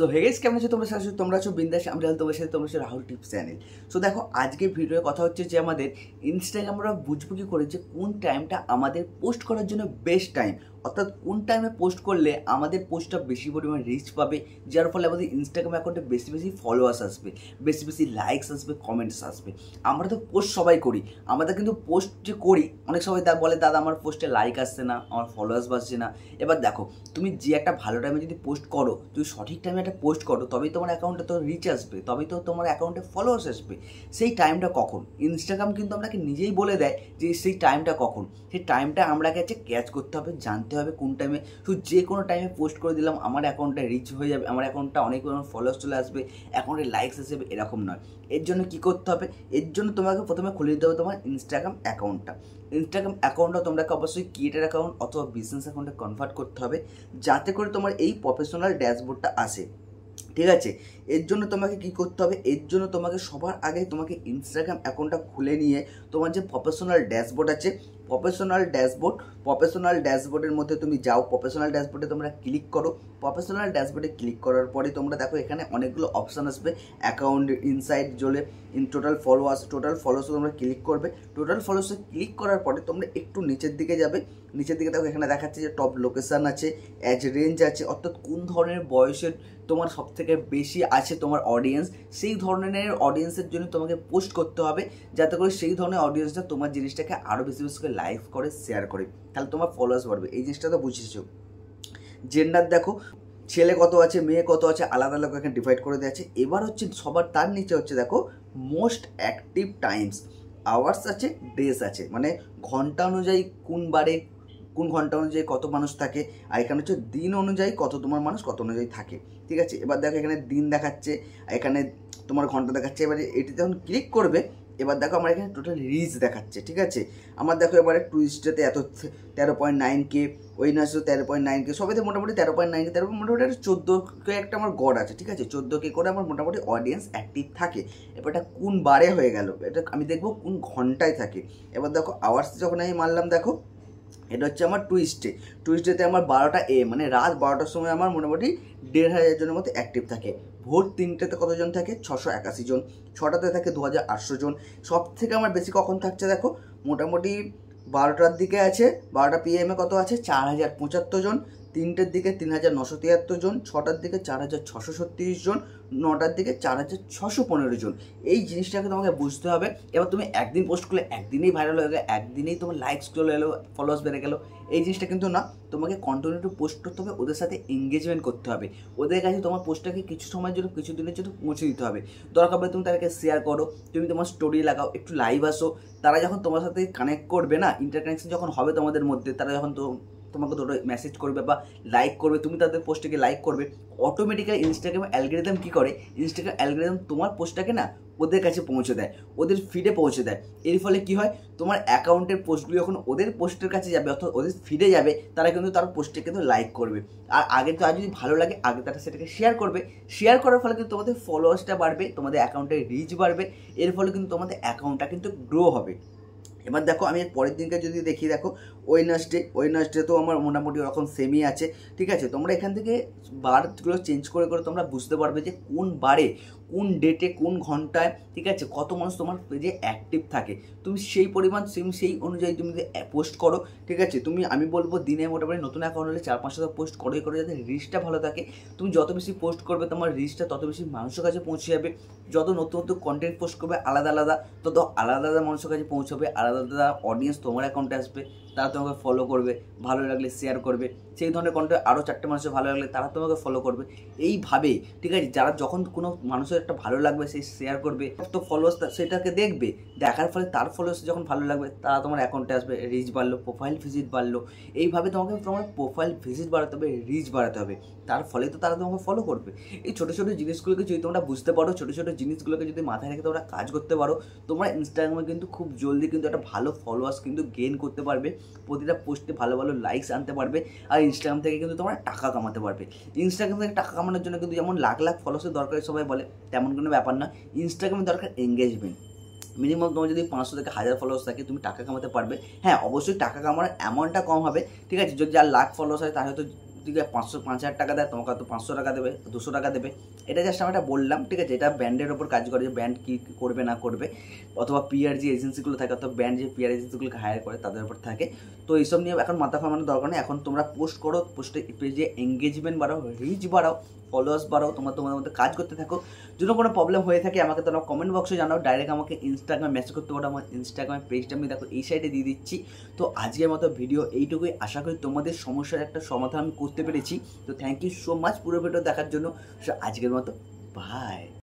so হেগেস কেমন আছে তোমরা সাথে তোমরা আছো বিন্দাস আমরা তোমার সাথে তোমার সাথে রাহুল টিপস চ্যানেল সো দেখো আজকে ভিডিওয়ে কথা হচ্ছে যে আমাদের ইনস্টাগ্রাম আমরা বুঝবো কি করে যে কোন টাইমটা আমাদের পোস্ট করার জন্য বেস্ট টাইম অর্থাৎ কোন টাইমে পোস্ট করলে আমাদের পোস্টটা বেশি পরিমাণে রিচ পাবে যার ফলে আমাদের ইনস্টাগ্রাম অ্যাকাউন্টে বেশি বেশি ফলোয়ার্স আসবে বেশি বেশি লাইকস আসবে কমেন্টস আসবে আমরা তো পোস্ট সবাই করি আমাদের কিন্তু পোস্ট যে করি অনেক সময় দা বলে দাদা আমার পোস্টে লাইক আসছে না আমার ফলোয়ার্স বাসছে না এবার দেখো তুমি যে একটা ভালো টাইমে যদি পোস্ট করো তুমি সঠিক টাইমে একটা পোস্ট করো তবেই তোমার অ্যাকাউন্টে তো রিচ আসবে তবেই তো তোমার অ্যাকাউন্টে ফলোয়ার্স আসবে সেই টাইমটা কখন ইনস্টাগ্রাম কিন্তু আপনাকে নিজেই বলে দেয় যে সেই টাইমটা কখন সেই টাইমটা আমরা গেছে ক্যাচ করতে হবে জানতে করতে হবে কোন টাইমে শুধু যে কোনো টাইমে পোস্ট করে দিলাম আমার অ্যাকাউন্টটা রিচ হয়ে যাবে আমার অ্যাকাউন্টটা অনেক পরিমাণ ফলোয়ার্স চলে আসবে অ্যাকাউন্টে লাইকস আসবে এরকম নয় এর জন্য কী করতে হবে এর জন্য তোমাকে প্রথমে খুলে দিতে হবে তোমার ইনস্টাগ্রাম অ্যাকাউন্টটা ইনস্টাগ্রাম অ্যাকাউন্টটা তোমরা অবশ্যই ক্রিয়েটার অ্যাকাউন্ট অথবা বিজনেস অ্যাকাউন্টে কনভার্ট করতে হবে যাতে করে তোমার এই প্রফেশনাল ড্যাশবোর্ডটা আসে ঠিক আছে এর জন্য তোমাকে কি করতে হবে এর জন্য তোমাকে সবার আগে তোমাকে ইনস্টাগ্রাম অ্যাকাউন্টটা খুলে নিয়ে তোমার যে প্রফেশনাল ড্যাশবোর্ড আছে প্রফেশনাল ড্যাশবোর্ড প্রফেশনাল ড্যাশবোর্ডের মধ্যে তুমি যাও প্রফেশনাল ড্যাশবোর্ডে তোমরা ক্লিক করো প্রফেশনাল ড্যাশবোর্ডে ক্লিক করার পরে তোমরা দেখো এখানে অনেকগুলো অপশান আসবে অ্যাকাউন্ট ইনসাইড জলে ইন টোটাল ফলোয়ার্স টোটাল ফলোয়ার্সে তোমরা ক্লিক করবে টোটাল ফলোয়ার্সে ক্লিক করার পরে তোমরা একটু নিচের দিকে যাবে নিচের দিকে দেখো এখানে দেখাচ্ছে যে টপ লোকেশান আছে অ্যাজ রেঞ্জ আছে অর্থাৎ কোন ধরনের বয়সের তোমার সবথেকে বেশি আছে তোমার অডিয়েন্স সেই ধরনের অডিয়েন্সের জন্য তোমাকে পোস্ট করতে হবে যাতে করে সেই ধরনের অডিয়েন্সটা তোমার জিনিসটাকে আরও বেশি বেশি করে লাইভ করে শেয়ার করে তাহলে তোমার ফলোয়ার্স বাড়বে এই জিনিসটা তো বুঝেছো জেন্ডার দেখো ছেলে কত আছে মেয়ে কত আছে আলাদা আলাদা এখানে ডিভাইড করে দেওয়া আছে এবার হচ্ছে সবার তার নিচে হচ্ছে দেখো মোস্ট অ্যাক্টিভ টাইমস আওয়ার্স আছে ডেস আছে মানে ঘন্টা অনুযায়ী কোন বারে কোন ঘন্টা অনুযায়ী কত মানুষ থাকে আর এখানে হচ্ছে দিন অনুযায়ী কত তোমার মানুষ কত অনুযায়ী থাকে ঠিক আছে এবার দেখো এখানে দিন দেখাচ্ছে এখানে তোমার ঘন্টা দেখাচ্ছে এবারে এটি যখন ক্লিক করবে এবার দেখো আমার এখানে টোটাল রিচ দেখাচ্ছে ঠিক আছে আমার দেখো এবারে টুরিস্টাতে এত তেরো পয়েন্ট নাইন কে ওইনাসও তেরো পয়েন্ট নাইন কে সবাই মোটামুটি তেরো পয়েন্ট নাইন কে তেরো মোটামুটি একটা চোদ্দো কে একটা আমার গড় আছে ঠিক আছে চোদ্দো কে করে আমার মোটামুটি অডিয়েন্স অ্যাক্টিভ থাকে এবার এটা কোন বারে হয়ে গেল এটা আমি দেখবো কোন ঘন্টায় থাকে এবার দেখো আওয়ার্স যখন আমি মারলাম দেখো এটা হচ্ছে আমার টুইস্টে টুইস্টেতে আমার বারোটা এ মানে রাত বারোটার সময় আমার মোটামুটি দেড় হাজার জনের মতো অ্যাক্টিভ থাকে ভোর তিনটেতে কতজন থাকে ছশো একাশি জন ছটাতে থাকে দু হাজার আটশো জন সব থেকে আমার বেশি কখন থাকছে দেখো মোটামুটি বারোটার দিকে আছে বারোটা পিএমে কত আছে চার হাজার পঁচাত্তর জন তিনটের দিকে তিন হাজার নশো তিয়াত্তর জন ছটার দিকে চার হাজার ছশো ছত্রিশ জন নটার দিকে চার হাজার ছশো পনেরো জন এই জিনিসটাকে তোমাকে বুঝতে হবে এবার তুমি একদিন পোস্ট করলে একদিনেই ভাইরাল হয়ে গেলো একদিনেই তোমার লাইকস চলে এলো ফলোয়ার্স বেড়ে গেলো এই জিনিসটা কিন্তু না তোমাকে কন্টিনিউ টু পোস্ট করতে হবে ওদের সাথে এঙ্গেজমেন্ট করতে হবে ওদের কাছে তোমার পোস্টটাকে কিছু সময়ের জন্য কিছু দিনের জন্য পৌঁছে দিতে হবে দরকার পড়ে তুমি তাদেরকে শেয়ার করো তুমি তোমার স্টোরি লাগাও একটু লাইভ আসো তারা যখন তোমার সাথে কানেক্ট করবে না ইন্টারকানেকশন যখন হবে তোমাদের মধ্যে তারা যখন তো তোমাকে ধরো মেসেজ করবে বা লাইক করবে তুমি তাদের পোস্টটাকে লাইক করবে অটোমেটিক্যালি ইনস্টাগ্রাম অ্যালগোরিদম কী করে ইনস্টাগ্রাম অ্যালগোরিদম তোমার পোস্টটাকে না ওদের কাছে পৌঁছে দেয় ওদের ফিডে পৌঁছে দেয় এর ফলে কি হয় তোমার অ্যাকাউন্টের পোস্টগুলো যখন ওদের পোস্টের কাছে যাবে অর্থাৎ ওদের ফিডে যাবে তারা কিন্তু তার পোস্টটা কিন্তু লাইক করবে আর আগে তো আর যদি ভালো লাগে আগে তারা সেটাকে শেয়ার করবে শেয়ার করার ফলে কিন্তু তোমাদের ফলোয়ার্সটা বাড়বে তোমাদের অ্যাকাউন্টের রিচ বাড়বে এর ফলে কিন্তু তোমাদের অ্যাকাউন্টটা কিন্তু গ্রো হবে এবার দেখো আমি পরের দিনকে যদি দেখি দেখো ওয়েনাসডে ওয়েনাসডে তো আমার মোটামুটি ওরকম সেমই আছে ঠিক আছে তোমরা এখান থেকে বারগুলো চেঞ্জ করে করে তোমরা বুঝতে পারবে যে কোন বারে কোন ডেটে কোন ঘন্টায় ঠিক আছে কত মানুষ তোমার পেজে অ্যাক্টিভ থাকে তুমি সেই পরিমাণ সিম সেই অনুযায়ী তুমি পোস্ট করো ঠিক আছে তুমি আমি বলবো দিনে মোটামুটি নতুন অ্যাকাউন্ট হলে চার পাঁচশো পোস্ট করোই করো যাতে রিচটা ভালো থাকে তুমি যত বেশি পোস্ট করবে তোমার রিচটা তত বেশি মানুষের কাছে পৌঁছে যাবে যত নতুন নতুন কন্টেন্ট পোস্ট করবে আলাদা আলাদা তত আলাদা আলাদা মানুষের কাছে পৌঁছাবে আলাদা আলাদা অডিয়েন্স তোমার অ্যাকাউন্টে আসবে তারা তোমাকে ফলো করবে ভালো লাগলে শেয়ার করবে সেই ধরনের কন্টেন্ট আরও চারটে মানুষের ভালো লাগলে তারা তোমাকে ফলো করবে এইভাবেই ঠিক আছে যারা যখন কোনো মানুষের একটা ভালো লাগবে সেই শেয়ার করবে তো ফলোয়ার্স সেটাকে দেখবে দেখার ফলে তার ফলোয়ার্স যখন ভালো লাগবে তারা তোমার অ্যাকাউন্টে আসবে রিচ বাড়লো প্রোফাইল ভিজিট বাড়লো এইভাবে তোমাকে তোমার প্রোফাইল ভিজিট বাড়াতে হবে রিচ বাড়াতে হবে তার ফলে তো তারা তোমাকে ফলো করবে এই ছোটো ছোটো জিনিসগুলোকে যদি তোমরা বুঝতে পারো ছোটো ছোটো জিনিসগুলোকে যদি মাথায় রেখে তোমরা কাজ করতে পারো তোমরা ইনস্টাগ্রামে কিন্তু খুব জলদি কিন্তু একটা ভালো ফলোয়ার্স কিন্তু গেন করতে পারবে প্রতিটা পোস্টে ভালো ভালো লাইকস আনতে পারবে আর ইনস্টাগ্রাম থেকে কিন্তু তোমরা টাকা কামাতে পারবে ইনস্টাগ্রাম থেকে টাকা কামানোর জন্য কিন্তু যেমন লাখ লাখ ফলোয়ার্সের দরকার সবাই বলে তেমন কোনো ব্যাপার না ইনস্টাগ্রামে দরকার এঙ্গেজমেন্ট মিনিমাম তোমার যদি পাঁচশো থেকে হাজার ফলোয়ার্স থাকে তুমি টাকা কামাতে পারবে হ্যাঁ অবশ্যই টাকা কামার অ্যামাউন্টটা কম হবে ঠিক আছে যদি যার লাখ ফলোয়ার্স হয় তাহলে হয়তো ঠিক আছে পাঁচশো পাঁচ হাজার টাকা দেয় তোমাকে হয়তো পাঁচশো টাকা দেবে দুশো টাকা দেবে এটা জাস্ট আমি এটা বললাম ঠিক আছে এটা ব্র্যান্ডের ওপর কাজ করে যে ব্র্যান্ড কী করবে না করবে অথবা পিআর যে এজেন্সিগুলো থাকে অথবা ব্র্যান্ড যে পিআর এজেন্সিগুলোকে হায়ার করে তাদের ওপর থাকে তো এইসব নিয়ে এখন মাথা ফামানোর দরকার নেই এখন তোমরা পোস্ট করো পোস্টে পেজে এঙ্গেজমেন্ট বাড়াও রিচ বাড়াও ফলোয়ার্স বাড়াও তোমরা তোমাদের মধ্যে কাজ করতে থাকো যদি কোনো প্রবলেম হয়ে থাকে আমাকে তোমরা কমেন্ট বক্সে জানাও ডাইরেক্ট আমাকে ইনস্টাগ্রামে মেসেজ করতে পারো আমার ইনস্টাগ্রামের পেজটা আমি দেখো এই সাইডে দিয়ে দিচ্ছি তো আজকের মতো ভিডিও এইটুকুই আশা করি তোমাদের সমস্যার একটা সমাধান আমি করতে পেরেছি তো থ্যাংক ইউ সো মাচ পুরো ভিডিও দেখার জন্য আজকের মতো বাই